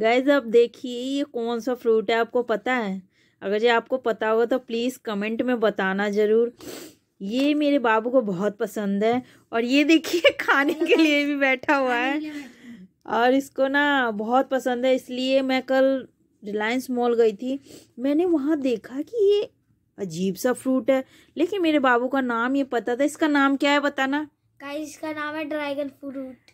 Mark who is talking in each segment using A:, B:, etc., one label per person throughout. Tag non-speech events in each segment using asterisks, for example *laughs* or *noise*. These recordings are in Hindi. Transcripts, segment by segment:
A: गाइज अब देखिए ये कौन सा फ्रूट है आपको पता है अगर जो आपको पता होगा तो प्लीज़ कमेंट में बताना ज़रूर ये मेरे बाबू को बहुत पसंद है और ये देखिए *laughs* खाने के लिए भी बैठा हुआ है और इसको ना बहुत पसंद है इसलिए मैं कल रिलायंस मॉल गई थी मैंने वहाँ देखा कि ये अजीब सा फ्रूट है लेकिन मेरे बाबू का नाम ये पता था इसका नाम क्या है बताना इसका नाम है ड्रैगन फ्रूट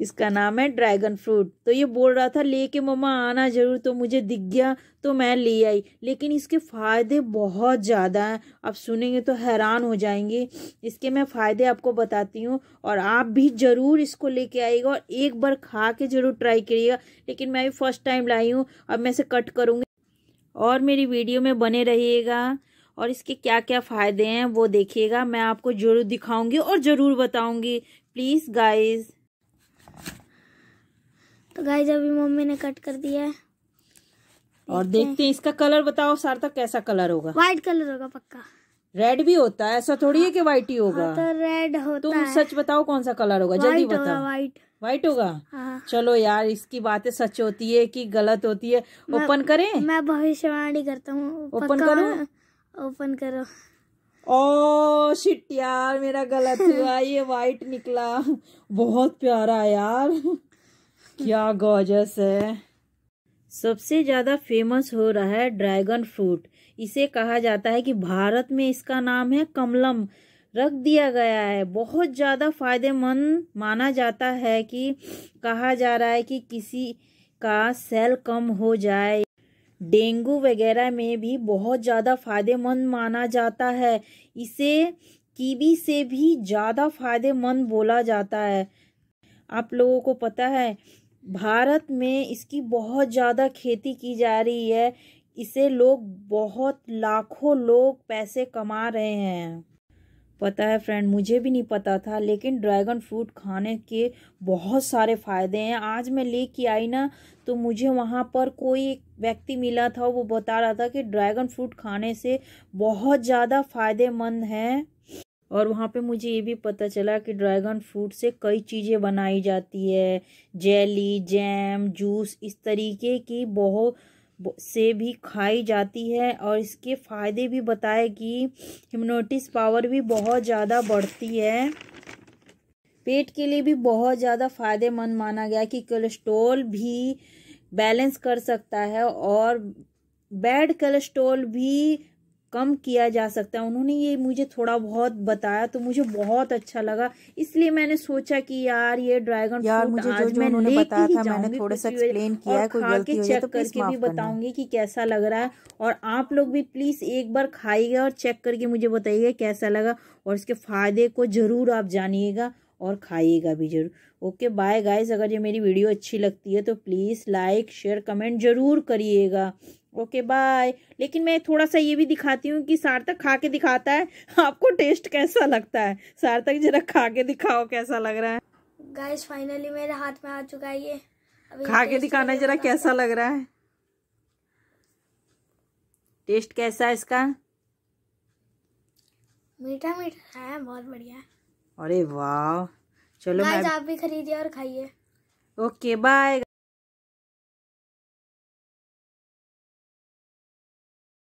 A: इसका नाम है ड्रैगन फ्रूट तो ये बोल रहा था लेके मम्मा आना जरूर तो मुझे दिख गया तो मैं ले आई लेकिन इसके फ़ायदे बहुत ज़्यादा हैं आप सुनेंगे तो हैरान हो जाएंगे इसके मैं फ़ायदे आपको बताती हूँ और आप भी ज़रूर इसको लेके आइएगा और एक बार खा के ज़रूर ट्राई करिएगा लेकिन मैं भी फ़र्स्ट टाइम लाई हूँ अब मैं इसे कट करूँगी और मेरी वीडियो में बने रहिएगा और इसके क्या क्या फ़ायदे हैं वो देखिएगा मैं आपको ज़रूर दिखाऊँगी और ज़रूर बताऊँगी प्लीज़ गाइज़ तो गाइज अभी मम्मी ने कट कर दिया है और देखते हैं इसका कलर बताओ सार्थक कैसा कलर होगा व्हाइट कलर होगा पक्का रेड भी होता है ऐसा थोड़ी है कि व्हाइट ही होगा हाँ, तो रेड होता तुम सच बताओ कौन सा कलर होगा जल्दी बताओ व्हाइट व्हाइट होगा हाँ। चलो यार इसकी बातें सच होती है कि गलत होती है ओपन करें मैं भविष्यवाणी करता हूँ ओपन करो ओपन करो ओ शिट यार मेरा गलत हुआ ये व्हाइट निकला बहुत प्यारा यार क्या गॉजस है सबसे ज़्यादा फेमस हो रहा है ड्रैगन फ्रूट इसे कहा जाता है कि भारत में इसका नाम है कमलम रख दिया गया है बहुत ज़्यादा फायदेमंद माना जाता है कि कहा जा रहा है कि किसी का सेल कम हो जाए डेंगू वगैरह में भी बहुत ज़्यादा फायदेमंद माना जाता है इसे कीवी से भी ज़्यादा फायदेमंद बोला जाता है आप लोगों को पता है भारत में इसकी बहुत ज़्यादा खेती की जा रही है इसे लोग बहुत लाखों लोग पैसे कमा रहे हैं पता है फ्रेंड मुझे भी नहीं पता था लेकिन ड्रैगन फ्रूट खाने के बहुत सारे फ़ायदे हैं आज मैं ले के आई ना तो मुझे वहाँ पर कोई एक व्यक्ति मिला था वो बता रहा था कि ड्रैगन फ्रूट खाने से बहुत ज़्यादा फ़ायदेमंद हैं और वहाँ पे मुझे ये भी पता चला कि ड्रैगन फ्रूट से कई चीज़ें बनाई जाती है जेली जैम जूस इस तरीके की बहुत से भी खाई जाती है और इसके फ़ायदे भी बताए कि हिम्नोटिस पावर भी बहुत ज़्यादा बढ़ती है पेट के लिए भी बहुत ज़्यादा फ़ायदेमंद माना गया कि कोलेस्ट्रोल भी बैलेंस कर सकता है और बैड कोलेस्ट्रोल भी कम किया जा सकता है उन्होंने ये मुझे थोड़ा बहुत बताया तो मुझे बहुत अच्छा लगा इसलिए मैंने सोचा कि यार ये ड्रैगन यार मुझे आज जो जो उन्होंने बताया था मैंने थोड़ा सा एक्सप्लेन किया है कोई गलती चेक तो करके भी बताऊंगी कि कैसा लग रहा है और आप लोग भी प्लीज एक बार खाइएगा और चेक करके मुझे बताइएगा कैसा लगा और इसके फायदे को जरूर आप जानिएगा और खाइएगा भी जरूर ओके बाय गाइस अगर ये मेरी वीडियो अच्छी लगती है तो प्लीज़ लाइक शेयर कमेंट ज़रूर करिएगा ओके बाय लेकिन मैं थोड़ा सा ये भी दिखाती हूँ कि सार्थक खा के दिखाता है आपको टेस्ट कैसा लगता है सार्थक जरा खा के दिखाओ कैसा लग रहा है गाइस फाइनली मेरे हाथ में आ चुका है ये खा के दिखाना जरा कैसा लग रहा है टेस्ट कैसा है इसका मीठा मीठा है बहुत बढ़िया अरे वाह चलो मैं आप भी खरीदिए और खाइए ओके बाय